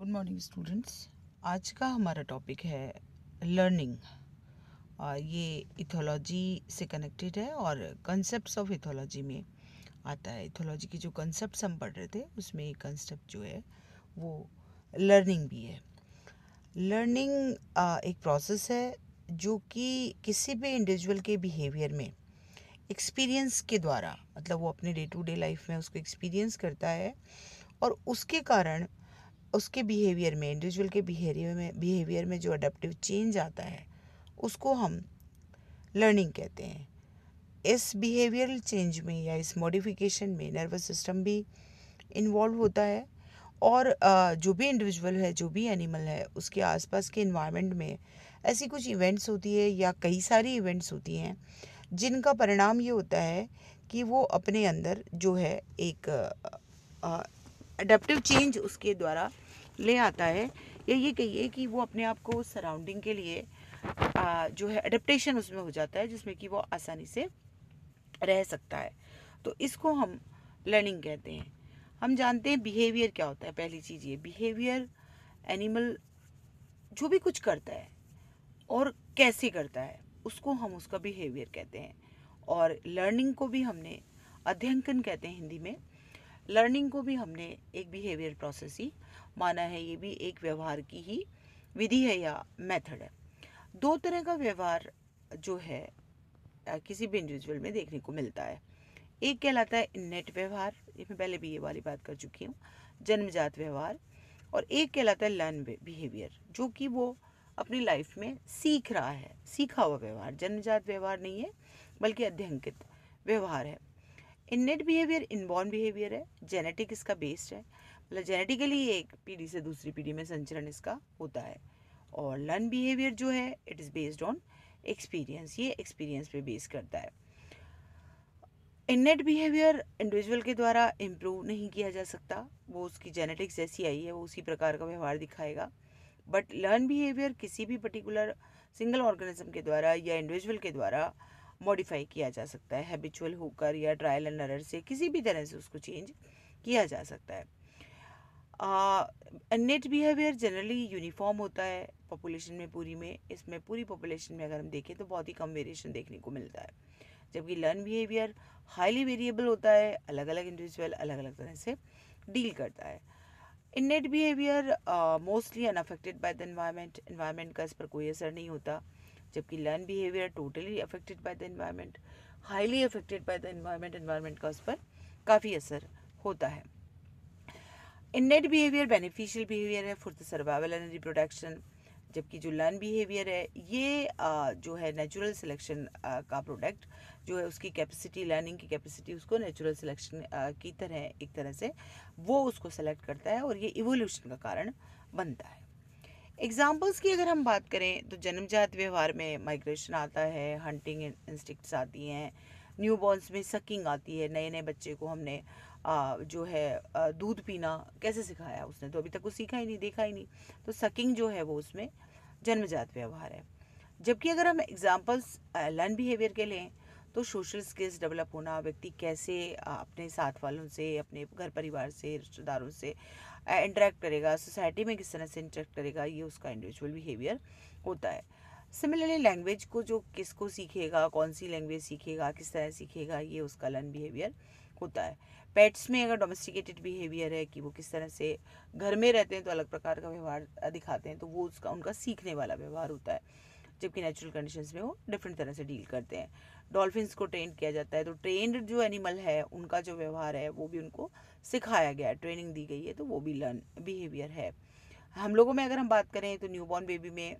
good morning students आज का हमारा टॉपिक है लर्निंग ये इथोलॉजी से कनेक्टेड है और कंसेप्ट ऑफ इथोलॉजी में आता है इथोलॉजी के जो कंसेप्ट हम पढ़ रहे थे उसमें एक कंसेप्ट जो है वो लर्निंग भी है लर्निंग एक प्रोसेस है जो कि किसी भी इंडिविजुअल के बिहेवियर में एक्सपीरियंस के द्वारा मतलब वो अपने डे टू डे लाइफ में उसको एक्सपीरियंस करता है और उसके कारण उसके बिहेवियर में इंडिविजुअल के बिहेवियर में बिहेवियर में जो अडेप्टिव चेंज आता है उसको हम लर्निंग कहते हैं इस बिहेवियरल चेंज में या इस मॉडिफिकेशन में नर्वस सिस्टम भी इन्वॉल्व होता है और जो भी इंडिविजुअल है जो भी एनिमल है उसके आसपास के इन्वायरमेंट में ऐसी कुछ इवेंट्स होती है या कई सारी इवेंट्स होती हैं जिनका परिणाम ये होता है कि वो अपने अंदर जो है एक अडेप्टिव चेंज उसके द्वारा ले आता है या ये कहिए कि वो अपने आप को सराउंडिंग के लिए आ, जो है अडेप्टशन उसमें हो जाता है जिसमें कि वो आसानी से रह सकता है तो इसको हम लर्निंग कहते हैं हम जानते हैं बिहेवियर क्या होता है पहली चीज़ ये बिहेवियर एनिमल जो भी कुछ करता है और कैसे करता है उसको हम उसका बिहेवियर कहते हैं और लर्निंग को भी हमने अध्यंकन कहते हैं हिंदी में लर्निंग को भी हमने एक बिहेवियर प्रोसेस ही माना है ये भी एक व्यवहार की ही विधि है या मेथड है दो तरह का व्यवहार जो है किसी भी इंडिविजुअल में देखने को मिलता है एक कहलाता है इन्नेट व्यवहार ये मैं पहले भी ये वाली बात कर चुकी हूँ जन्मजात व्यवहार और एक कहलाता है लर्न बिहेवियर जो कि वो अपनी लाइफ में सीख रहा है सीखा हुआ व्यवहार जन्मजात व्यवहार नहीं है बल्कि अध्यंकित व्यवहार है इन्नेट बिहेवियर इनबॉर्न बिहेवियर है जेनेटिक इसका बेस्ड है मतलब जेनेटिकली एक पीढ़ी से दूसरी पीढ़ी में संचरण इसका होता है और लर्न बिहेवियर जो है it is based on experience ये एक्सपीरियंस पे बेस करता है इननेट बिहेवियर इंडिविजुअल के द्वारा इम्प्रूव नहीं किया जा सकता वो उसकी जेनेटिक्स जैसी आई है वो उसी प्रकार का व्यवहार दिखाएगा बट लर्न बिहेवियर किसी भी पर्टिकुलर सिंगल ऑर्गेनिज्म के द्वारा या इंडिविजुअल के द्वारा मॉडिफाई किया जा सकता है हैबिचुअल होकर या ट्रायल एंड एरर से किसी भी तरह से उसको चेंज किया जा सकता है नेट बिहेवियर जनरली यूनिफॉर्म होता है पॉपुलेशन में पूरी में इसमें पूरी पॉपुलेशन में अगर हम देखें तो बहुत ही कम वेरिएशन देखने को मिलता है जबकि लर्न बिहेवियर हाईली वेरिएबल होता है अलग अलग इंडिविजुअल अलग अलग तरह से डील करता है innate behaviour mostly unaffected by the environment environment का इस पर कोई असर नहीं होता जबकि learn behaviour totally affected by the environment highly affected by the environment environment का उस पर काफ़ी असर होता है इनेट बिहेवियर बेनिफिशियल बिहेवियर है for the survival and reproduction जबकि जो लर्न बिहेवियर है ये आ, जो है नेचुरल सिलेक्शन का प्रोडक्ट जो है उसकी कैपेसिटी लर्निंग की कैपेसिटी उसको नेचुरल सिलेक्शन की तरह एक तरह से वो उसको सेलेक्ट करता है और ये इवोल्यूशन का कारण बनता है एग्जाम्पल्स की अगर हम बात करें तो जन्मजात व्यवहार में माइग्रेशन आता है हंटिंग इंस्टिक्ट आती हैं न्यू बॉर्नस में सकिंग आती है नए नए बच्चे को हमने आ, जो है दूध पीना कैसे सिखाया उसने तो अभी तक वो सीखा ही नहीं देखा ही नहीं तो सकिंग जो है वो उसमें जन्मजात व्यवहार है जबकि अगर हम एग्जाम्पल्स लर्न बिहेवियर के लें तो सोशल स्किल्स डेवलप होना व्यक्ति कैसे अपने साथ वालों से अपने घर परिवार से रिश्तेदारों से इंटरेक्ट करेगा सोसाइटी में किस तरह से इंटरेक्ट करेगा ये उसका इंडिविजुअल बिहेवियर होता है सिमिलरली लैंग्वेज को जो किसको सीखेगा कौन सी लैंग्वेज सीखेगा किस तरह सीखेगा ये उसका लर्न बिहेवियर होता है पेट्स में अगर डोमेस्टिकेटेड बिहेवियर है कि वो किस तरह से घर में रहते हैं तो अलग प्रकार का व्यवहार दिखाते हैं तो वो उसका उनका सीखने वाला व्यवहार होता है जबकि नेचुरल कंडीशंस में वो डिफरेंट तरह से डील करते हैं डॉल्फिन्स को ट्रेन किया जाता है तो ट्रेनड जो एनिमल है उनका जो व्यवहार है वो भी उनको सिखाया गया है ट्रेनिंग दी गई है तो वो भी लर्न बिहेवियर है हम लोगों में अगर हम बात करें तो न्यूबॉर्न बेबी में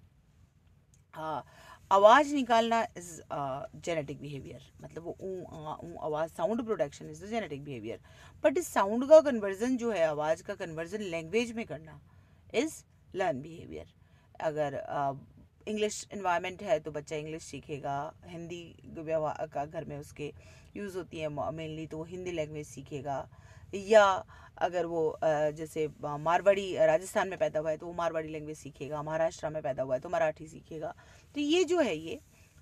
हाँ आवाज़ निकालना इज़ जेनेटिक बिहेवियर मतलब वो ऊँ ऊँ आवाज़ sound production is the genetic behaviour but इस साउंड का कन्वर्जन जो है आवाज़ का कन्वर्जन लैंग्वेज में करना इज़ लर्न बिहेवियर अगर इंग्लिश uh, इन्वायरमेंट है तो बच्चा इंग्लिश सीखेगा हिंदी का घर में उसके यूज़ होती है मेनली तो हिंदी लैंग्वेज सीखेगा या अगर वो जैसे मारवाड़ी राजस्थान में पैदा हुआ है तो वो मारवाड़ी लैंग्वेज सीखेगा महाराष्ट्र में पैदा हुआ है तो मराठी सीखेगा तो ये जो है ये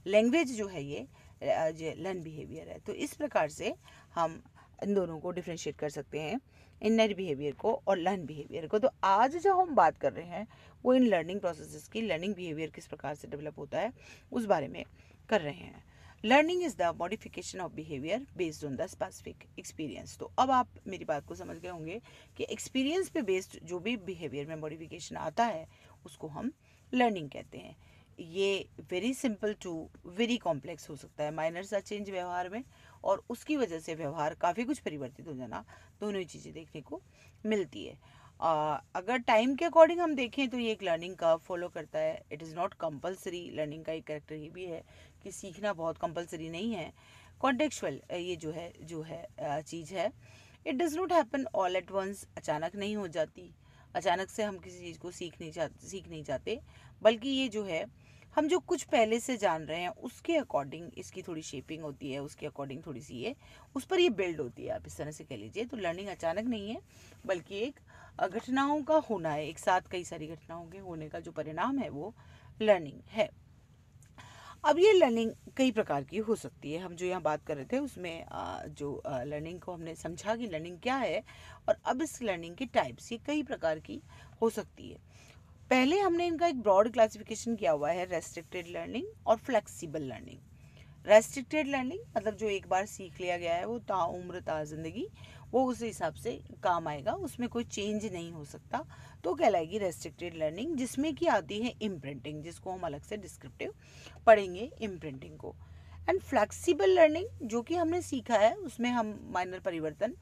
लैंग्वेज जो है ये लर्न बिहेवियर है तो इस प्रकार से हम इन दोनों को डिफ्रेंशिएट कर सकते हैं इनर बिहेवियर को और लर्न बिहेवियर को तो आज जो हम बात कर रहे हैं वो इन लर्निंग प्रोसेसेस की लर्निंग बिहेवियर किस प्रकार से डेवलप होता है उस बारे में कर रहे हैं learning is the modification of behaviour based on the specific experience तो अब आप मेरी बात को समझ गए होंगे कि एक्सपीरियंस पे बेस्ड जो भी बिहेवियर में मॉडिफिकेशन आता है उसको हम लर्निंग कहते हैं ये very simple to very complex हो सकता है माइनर सा चेंज व्यवहार में और उसकी वजह से व्यवहार काफ़ी कुछ परिवर्तित हो जाना दोनों ही चीज़ें देखने को मिलती है अगर टाइम के अकॉर्डिंग हम देखें तो ये एक लर्निंग का फॉलो करता है it is not compulsory learning का एक करेक्टर ये भी है कि सीखना बहुत कंपलसरी नहीं है कॉन्टेक्चुअल ये जो है जो है चीज़ है it does not happen all at once अचानक नहीं हो जाती अचानक से हम किसी चीज़ को सीख नहीं जाते सीख नहीं जाते बल्कि ये जो है हम जो कुछ पहले से जान रहे हैं उसके अकॉर्डिंग इसकी थोड़ी शेपिंग होती है उसके अकॉर्डिंग थोड़ी सी ये उस पर ये बिल्ड होती है आप इस तरह से कह लीजिए तो लर्निंग अचानक नहीं है बल्कि एक घटनाओं का होना है एक साथ कई सारी घटनाओं के होने का जो परिणाम है वो लर्निंग है अब ये लर्निंग कई प्रकार की हो सकती है हम जो यहाँ बात कर रहे थे उसमें जो लर्निंग को हमने समझा कि लर्निंग क्या है और अब इस लर्निंग के टाइप्स ये कई प्रकार की हो सकती है पहले हमने इनका एक ब्रॉड क्लासिफिकेशन किया हुआ है रेस्ट्रिक्टेड लर्निंग और फ्लेक्सिबल लर्निंग रेस्ट्रिक्टेड लर्निंग मतलब जो एक बार सीख लिया गया है वो ताउम्र ता जिंदगी वो उस हिसाब से काम आएगा उसमें कोई चेंज नहीं हो सकता तो कहलाएगी रेस्ट्रिक्टेड लर्निंग जिसमें कि आती है इम्प्रिंटिंग जिसको हम अलग से डिस्क्रिप्टिव पढ़ेंगे इम्प्रिंटिंग को एंड फ्लैक्सीबल लर्निंग जो कि हमने सीखा है उसमें हम माइनर परिवर्तन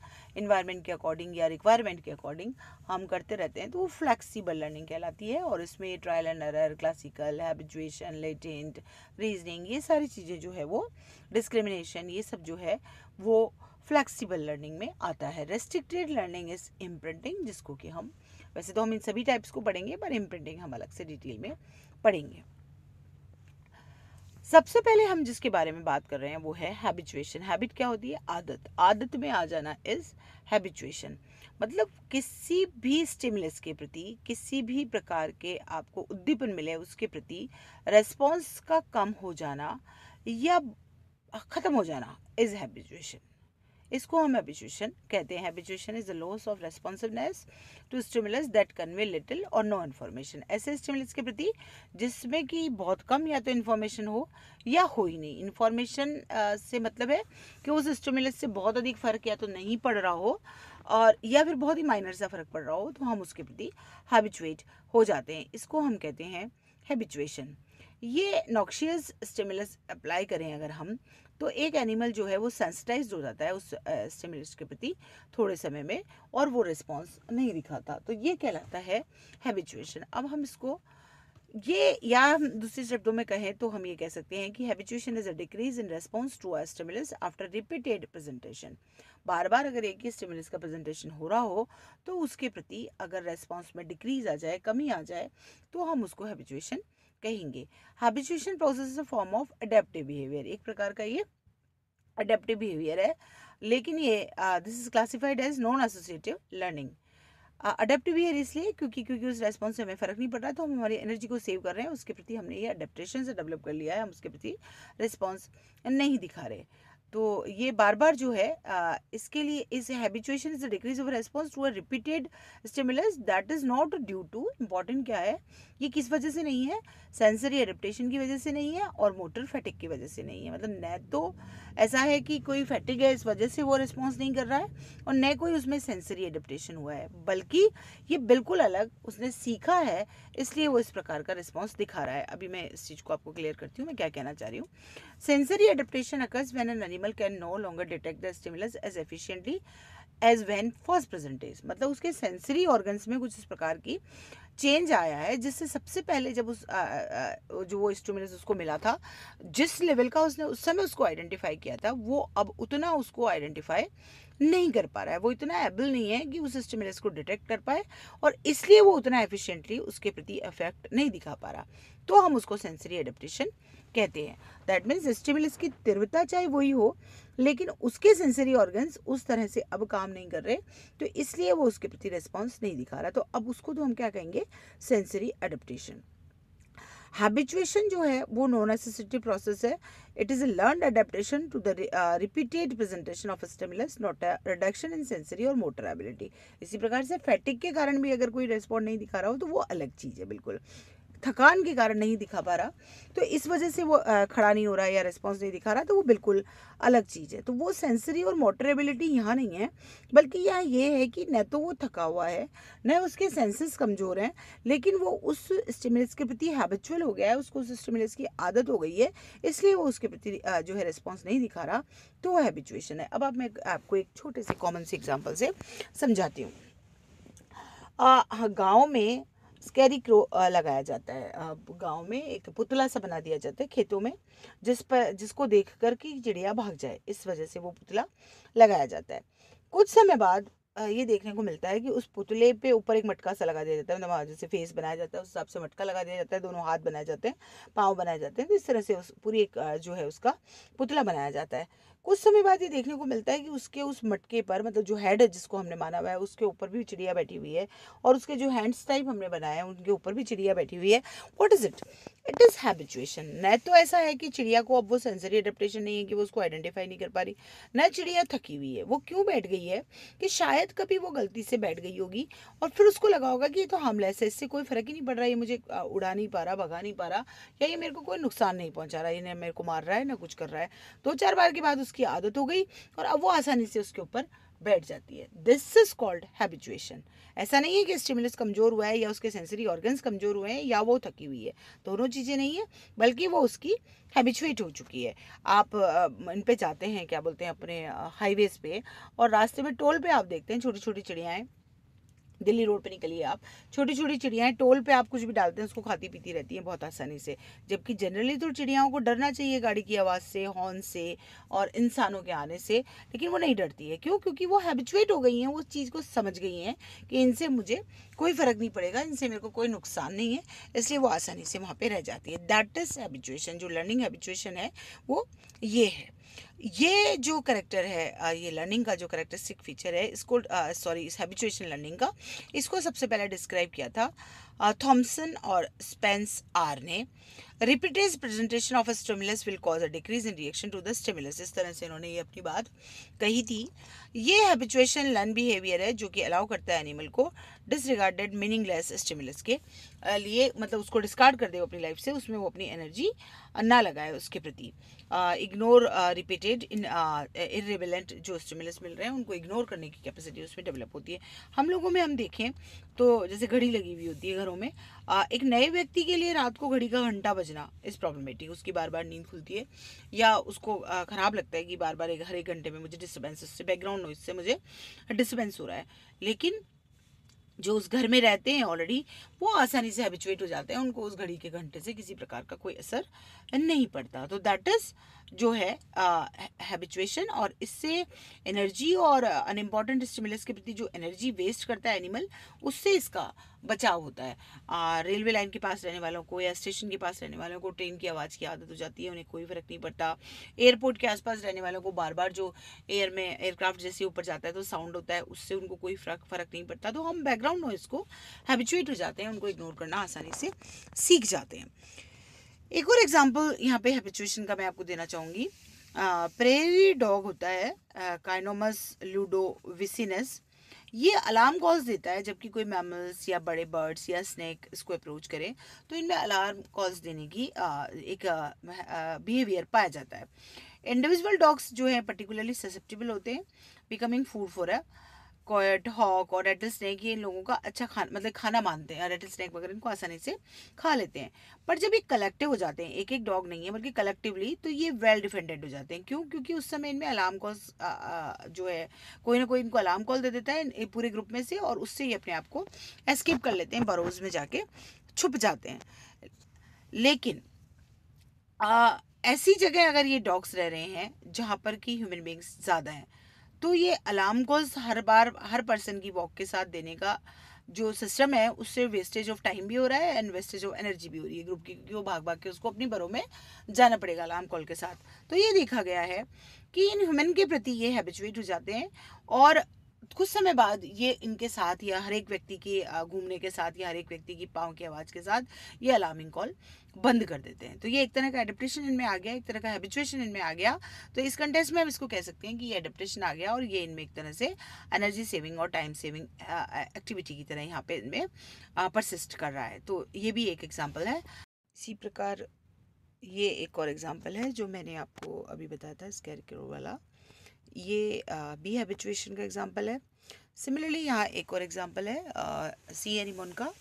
इन्वायरमेंट के अकॉर्डिंग या रिक्वायरमेंट के अकॉर्डिंग हम करते रहते हैं तो वो फ्लैक्सीबल लर्निंग कहलाती है और इसमें trial and error classical habituation latent reasoning ये सारी चीज़ें जो है वो डिस्क्रिमिनेशन ये सब जो है वो फ्लेक्सिबल लर्निंग में आता है रेस्ट्रिक्टेड लर्निंग इज इम्प्रिंटिंग जिसको कि हम वैसे तो हम इन सभी टाइप्स को पढ़ेंगे पर इम्प्रिंटिंग हम अलग से डिटेल में पढ़ेंगे सबसे पहले हम जिसके बारे में बात कर रहे हैं वो है हैबिचुएशन हैबिट क्या होती है आदत आदत में आ जाना इज हैबिचुएशन मतलब किसी भी स्टिमुलस के प्रति किसी भी प्रकार के आपको उद्दीपन मिले उसके प्रति रेस्पॉन्स का कम हो जाना या ख़त्म हो जाना इज हैबिचुएशन इसको हम एबिजुशन कहते हैं habituation is the loss of responsiveness to stimulus that convey little और नो इन्फॉर्मेशन ऐसे स्टिमुलस के प्रति जिसमें कि बहुत कम या तो इन्फॉर्मेशन हो या हो ही नहीं इन्फॉर्मेशन uh, से मतलब है कि उस स्टिमुलस से बहुत अधिक फ़र्क या तो नहीं पड़ रहा हो और या फिर बहुत ही माइनर सा फ़र्क पड़ रहा हो तो हम उसके प्रति हैबिचुएट हो जाते हैं इसको हम कहते हैं हैबिचुएशन ये नॉक्शियस स्टिमुलस अप्लाई करें अगर हम तो एक एनिमल जो है वो सेंसिटाइज हो जाता है उस स्टिमुलस के प्रति थोड़े समय में और वो रिस्पॉन्स नहीं दिखाता तो ये कहलाता है हैबिचुएशन अब हम इसको ये या दूसरे शब्दों में कहें तो हम ये कह सकते हैं कि habituation is a decrease in response to are stimulus after repeated presentation बार बार अगर एक ही स्टिमुलस का प्रेजेंटेशन हो रहा हो तो उसके प्रति अगर रेस्पॉन्स में डिक्रीज आ जाए कमी आ जाए तो हम उसको हैबिचुएशन कहेंगे habituation process is a form of adaptive behaviour एक प्रकार का ये अडेप्टिव बिहेवियर है लेकिन ये this is classified as non associative learning adaptive behaviour इसलिए क्योंकि क्योंकि उस रेस्पॉन्स से हमें फ़र्क नहीं पड़ रहा तो हम हमारी एनर्जी को सेव कर रहे हैं उसके प्रति हमने ये अडेप्टेशन से डेवलप कर लिया है हम उसके प्रति रिस्पॉन्स नहीं दिखा रहे तो ये बार बार जो है आ, इसके लिए इस habituation is decrease of response to a repeated stimulus that is not due to important क्या है ये किस वजह से नहीं है सेंसरी एडेप्टेशन की वजह से नहीं है और मोटर फैटिक की वजह से नहीं है मतलब न तो ऐसा है कि कोई फैटिक है इस वजह से वो रिस्पॉन्स नहीं कर रहा है और न कोई उसमें सेंसरी एडेप्टेशन हुआ है बल्कि ये बिल्कुल अलग उसने सीखा है इसलिए वो इस प्रकार का रिस्पॉन्स दिखा रहा है अभी मैं इस चीज़ को आपको क्लियर करती हूँ मैं क्या कहना चाह रही हूँ sensory adaptation occurs when an animal can no longer detect the stimulus as efficiently as when first presented मतलब उसके सेंसरी ऑर्गन्स में कुछ इस प्रकार की uh, चेंज आया है जिससे सबसे पहले जब उस आ, आ, जो वो इंस्ट्रूमेंट उसको मिला था जिस लेवल का उसने उस समय उसको आइडेंटिफाई किया था वो अब उतना उसको आइडेंटिफाई नहीं कर पा रहा है वो इतना एबल नहीं है कि उस स्टिमुलस को डिटेक्ट कर पाए और इसलिए वो उतना एफिशिएंटली उसके प्रति इफेक्ट नहीं दिखा पा रहा तो हम उसको सेंसरी एडेप्टेशन कहते हैं दैट मीन्स स्टिमुलस की तीव्रता चाहे वही हो लेकिन उसके सेंसरी ऑर्गन्स उस तरह से अब काम नहीं कर रहे तो इसलिए वो उसके प्रति रिस्पॉन्स नहीं दिखा रहा तो अब उसको तो हम क्या कहेंगे सेंसरी अडेप्टेशन हैबिचुएशन जो है वो नॉन एसेसिटिव प्रोसेस है it is a learn adaptation to the repeated presentation of stimulus not reduction in sensory और मोटर एबिलिटी इसी प्रकार से फैटिक के कारण भी अगर कोई रेस्पॉन्ड नहीं दिखा रहा हो तो वो अलग चीज़ है बिल्कुल थकान के कारण नहीं दिखा पा रहा तो इस वजह से वो खड़ा नहीं हो रहा है या रिस्पॉन्स नहीं दिखा रहा तो वो बिल्कुल अलग चीज़ है तो वो सेंसरी और मोटरेबिलिटी यहाँ नहीं है बल्कि यहाँ ये है कि न तो वो थका हुआ है न उसके सेंसेस कमज़ोर हैं लेकिन वो उस स्टिमुलस के प्रति हैबिचुअल हो गया है उसको उस स्टिमुलस की आदत हो गई है इसलिए वो उसके प्रति जो है रिस्पॉन्स नहीं दिखा रहा तो वो हैबिचुएशन है अब आप मैं आपको एक छोटे से कॉमन से एग्जाम्पल से समझाती हूँ हाँ, गाँव में स्कैरी क्रो लगाया जाता है गांव में एक पुतला सा बना दिया जाता है खेतों में जिस पर जिसको देख कर कि चिड़िया भाग जाए इस वजह से वो पुतला लगाया जाता है कुछ समय बाद ये देखने को मिलता है कि उस पुतले पे ऊपर एक मटका सा लगा दिया जाता है मतलब हाँ, जैसे फेस बनाया जाता है उस हिसाब से मटका लगा दिया जाता है दोनों हाथ बनाए जाते हैं पाँव बनाए जाते हैं तो इस तरह से उस पूरी एक जो है उसका पुतला बनाया जाता है कुछ समय बाद ये देखने को मिलता है कि उसके उस मटके पर मतलब जो हेड है जिसको हमने माना हुआ है उसके ऊपर भी चिड़िया बैठी हुई है और उसके जो हैंड्स टाइप हमने बनाए हैं उनके ऊपर भी चिड़िया बैठी हुई है what is it it is habituation न तो ऐसा है कि चिड़िया को अब वो सेंसरी अडेप्टेशन नहीं है कि वो उसको आइडेंटिफाई नहीं कर पा रही न चिड़िया थकी हुई है वो क्यों बैठ गई है कि शायद कभी वो गलती से बैठ गई होगी और फिर उसको लगा होगा कि ये तो हमलेस है इससे कोई फ़र्क ही नहीं पड़ रहा ये मुझे उड़ा नहीं पा रहा भगा नहीं पा रहा या ये मेरे को कोई नुकसान नहीं पहुँचा रहा ये ना मेरे को मार रहा है ना कुछ कर रहा है दो चार बार के बाद उस उसकी आदत हो गई और अब वो आसानी से उसके ऊपर बैठ जाती है दिस इज कॉल्ड हैबिचुएशन ऐसा नहीं है कि स्टिमुलस कमज़ोर हुआ है या उसके सेंसरी ऑर्गन्स कमज़ोर हुए हैं या वो थकी हुई है दोनों चीज़ें नहीं है बल्कि वो उसकी हैबिचुएट हो चुकी है आप इन पे जाते हैं क्या बोलते हैं अपने हाईवेज़ पे और रास्ते में टोल पे आप देखते हैं छोटी छोटी चिड़ियाएँ दिल्ली रोड पे निकलिए आप छोटी छोटी चिड़ियाँ टोल पे आप कुछ भी डालते हैं उसको खाती पीती रहती हैं बहुत आसानी से जबकि जनरली तो चिड़ियाओं को डरना चाहिए गाड़ी की आवाज़ से हॉर्न से और इंसानों के आने से लेकिन वो नहीं डरती है क्यों क्योंकि वो हैबिचुएट हो गई हैं वो उस चीज़ को समझ गई हैं कि इनसे मुझे कोई फ़र्क नहीं पड़ेगा इनसे मेरे को कोई नुकसान नहीं है इसलिए वो आसानी से वहाँ पर रह जाती है दैट इज़ हैबिचुएशन जो लर्निंग हैबिचुएशन है वो ये है ये जो करेक्टर है ये लर्निंग का जो करेक्टरिस्टिक फीचर है इसको सॉरी इस हैबिचुएशन लर्निंग का इसको सबसे पहले डिस्क्राइब किया था थॉम्सन और स्पेंस आर ने repeated presentation of a stimulus will cause a decrease in reaction to the stimulus इस तरह से इन्होंने ये अपनी बात कही थी ये हैबिचुएशन लर्न बिहेवियर है जो कि अलाउ करता है एनिमल को डिसरिगार्डेड मीनिंगलेस स्टेमुलस के लिए मतलब उसको डिस्कार्ड कर दे अपनी लाइफ से उसमें वो अपनी एनर्जी ना लगाए उसके प्रति ignore repeated delayed in irrelevant जो स्टिमुलस मिल रहे हैं उनको इग्नोर करने की कैपेसिटी उसमें डेवलप होती है हम लोगों में हम देखें तो जैसे घड़ी लगी हुई होती है घरों में आ, एक नए व्यक्ति के लिए रात को घड़ी का घंटा बजना इस प्रॉब्लमेटिक उसकी बार बार नींद खुलती है या उसको ख़राब लगता है कि बार बार एक हर एक घंटे में मुझे डिस्टर्बेंस उससे बैकग्राउंड नॉइज से मुझे डिस्टर्बेंस हो रहा है लेकिन जो उस घर में रहते हैं ऑलरेडी वो आसानी से हैबिचुएट हो जाते हैं उनको उस घड़ी के घंटे से किसी प्रकार का कोई असर नहीं पड़ता तो दैट इज़ जो है हैबिचुएशन और इससे एनर्जी और अनइम्पॉर्टेंट स्टिमुलस के प्रति जो एनर्जी वेस्ट करता है एनिमल उससे इसका बचाव होता है रेलवे लाइन के पास रहने वालों को या स्टेशन के पास रहने वालों को ट्रेन की आवाज़ की आदत हो जाती है उन्हें कोई फ़र्क नहीं पड़ता एयरपोर्ट के आसपास रहने वालों को बार बार जो एयर में एयरक्राफ्ट जैसे ऊपर जाता है तो साउंड होता है उससे उनको कोई फ़र्क फ़र्क नहीं पड़ता तो हम बैकग्राउंड नॉइज़ को हैबिचुएट हो जाते हैं उनको इग्नोर करना आसानी से सीख जाते हैं एक और एग्जाम्पल यहाँ पे हैबिचुएशन का मैं आपको देना चाहूँगी प्रेरी डॉग होता है काइनोमस लूडो विसिनस ये अलार्म कॉल्स देता है जबकि कोई मैमल्स या बड़े बर्ड्स या स्नैक इसको अप्रोच करें तो इनमें अलार्म कॉल्स देने की एक बिहेवियर पाया जाता है इंडिविजुअल डॉग्स जो हैं पर्टिकुलरली ससेप्टिबल होते हैं becoming food for a hawk और रेटल स्नैक ये लोगों का अच्छा खाना मतलब खाना मानते हैं रेटल स्नैक वगैरह इनको आसानी से खा लेते हैं पर जब ये कलेक्टिव हो जाते हैं एक एक डॉग नहीं है बल्कि कलेक्टिवली तो ये वेल डिफेंडेड हो जाते हैं क्यों क्योंकि उस समय इनमें अलार्म कॉल जो है कोई ना कोई इनको अलार्म कॉल दे देता है पूरे ग्रुप में से और उससे ये अपने आप को एस्केप कर लेते हैं बरोज में जाके छुप जाते हैं लेकिन ऐसी जगह अगर ये डॉग्स रह रहे हैं जहाँ पर कि ह्यूमन बींग्स ज़्यादा हैं तो ये अलार्म कॉल्स हर बार हर पर्सन की वॉक के साथ देने का जो सिस्टम है उससे वेस्टेज ऑफ टाइम भी हो रहा है एंड वेस्टेज ऑफ एनर्जी भी हो रही है ग्रुप की क्योंकि वो भाग भाग के उसको अपनी बरों में जाना पड़ेगा अलार्म कॉल के साथ तो ये देखा गया है कि इन ह्यूमन के प्रति ये हैबिचुएट हो जाते हैं और कुछ समय बाद ये इनके साथ या हर एक व्यक्ति की घूमने के साथ या हर एक व्यक्ति की पाँव की आवाज़ के साथ ये अलार्मिंग कॉल बंद कर देते हैं तो ये एक तरह का एडप्टेशन इनमें आ गया एक तरह का हैबिचुएशन इनमें आ गया तो इस कंटेस्ट में हम इसको कह सकते हैं कि ये एडेप्टेशन आ गया और ये इनमें एक तरह से एनर्जी सेविंग और टाइम सेविंग एक्टिविटी की तरह यहाँ पे इनमें परसिस्ट कर रहा है तो ये भी एक एग्जाम्पल है इसी प्रकार ये एक और एग्जाम्पल है जो मैंने आपको अभी बताया था स्कैरक्रो वाला ये बी हैबिचुएशन का एग्जाम्पल है सिमिलरली यहाँ एक और एग्जाम्पल है सी एनिमोन का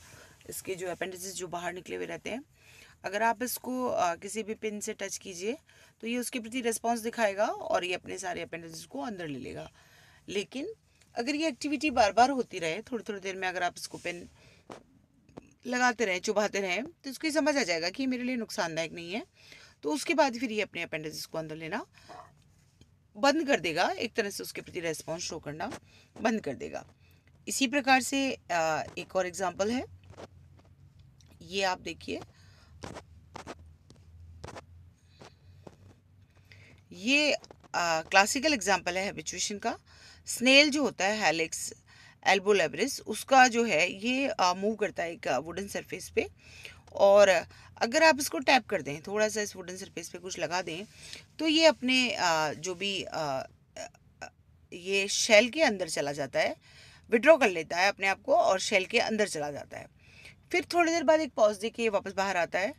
इसके जो अपेंडिसेस जो बाहर निकले हुए रहते हैं अगर आप इसको आ, किसी भी पिन से टच कीजिए तो ये उसके प्रति रिस्पॉन्स दिखाएगा और ये अपने सारे अपेंडिसेस को अंदर ले लेगा लेकिन अगर ये एक्टिविटी बार बार होती रहे थोड़ी थोड़ी देर में अगर आप इसको पिन लगाते रहें चुभाते रहें तो इसको समझ आ जाएगा कि मेरे लिए नुकसानदायक नहीं है तो उसके बाद फिर ये अपने अपेंडिसिस को अंदर लेना बंद कर देगा एक तरह से उसके प्रति रेस्पॉन्स शो करना बंद कर देगा इसी प्रकार से एक और एग्जाम्पल है ये आप देखिए ये क्लासिकल एग्जाम्पल है हैबिचुएशन का स्नेल जो होता है हेलिक्स एल्बो लेबरिस उसका जो है ये मूव करता है एक वुडन सरफेस पे और अगर आप इसको टैप कर दें थोड़ा सा इस वुडन सरफेस पे कुछ लगा दें तो ये अपने जो भी ये शेल के अंदर चला जाता है विड्रॉ कर लेता है अपने आप को और शेल के अंदर चला जाता है फिर थोड़ी देर बाद एक पॉज दे के वापस बाहर आता है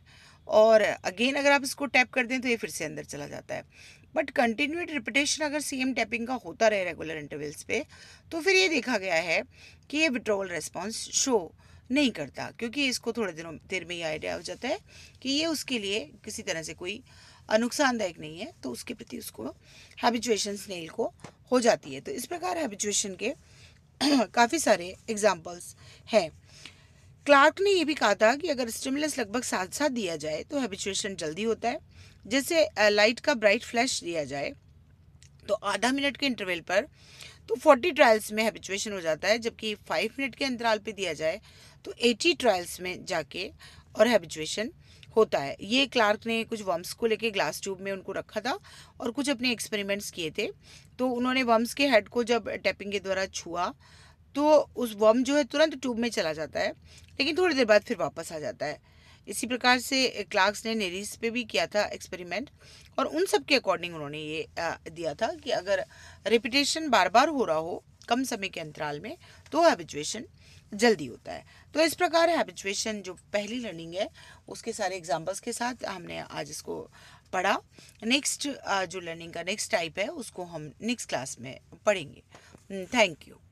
और अगेन अगर आप इसको टैप कर दें तो ये फिर से अंदर चला जाता है बट कंटिन्यूड रिपीटेशन अगर सेम टैपिंग का होता रहे रेगुलर इंटरवल्स पे तो फिर ये देखा गया है कि ये विड्रोवल रेस्पॉन्स शो नहीं करता क्योंकि इसको थोड़े दिनों देर में ही आइडिया हो जाता है कि ये उसके लिए किसी तरह से कोई नुकसानदायक नहीं है तो उसके प्रति उसको हैबिचुएशन स्नेल को हो जाती है तो इस प्रकार हैबिचुएशन के काफ़ी सारे एग्जाम्पल्स हैं क्लार्क ने ये भी कहा था कि अगर स्टिमुलस लगभग साथ साथ दिया जाए तो हैबिचुएशन जल्दी होता है जैसे लाइट का ब्राइट फ्लैश दिया जाए तो आधा मिनट के इंटरवल पर तो 40 ट्रायल्स में हैबिचुएशन हो जाता है जबकि 5 मिनट के अंतराल पे दिया जाए तो एटी ट्रायल्स में जाके और हैबिचुएशन होता है ये क्लार्क ने कुछ वम्स को लेके ग्लास ट्यूब में उनको रखा था और कुछ अपने एक्सपेरिमेंट्स किए थे तो उन्होंने वम्स के हेड को जब टैपिंग के द्वारा छुआ तो उस वम जो है तुरंत ट्यूब में चला जाता है लेकिन थोड़ी देर बाद फिर वापस आ जाता है इसी प्रकार से क्लार्क्स ने नेरिस पे भी किया था एक्सपेरिमेंट और उन सब के अकॉर्डिंग उन्होंने ये दिया था कि अगर रिपीटेशन बार बार हो रहा हो कम समय के अंतराल में तो हैबिचुएशन जल्दी होता है तो इस प्रकार हैबिचुएशन जो पहली लर्निंग है उसके सारे एग्जाम्पल्स के साथ हमने आज इसको पढ़ा नेक्स्ट जो लर्निंग का नेक्स्ट टाइप है उसको हम नेक्स्ट क्लास में पढ़ेंगे थैंक hmm, यू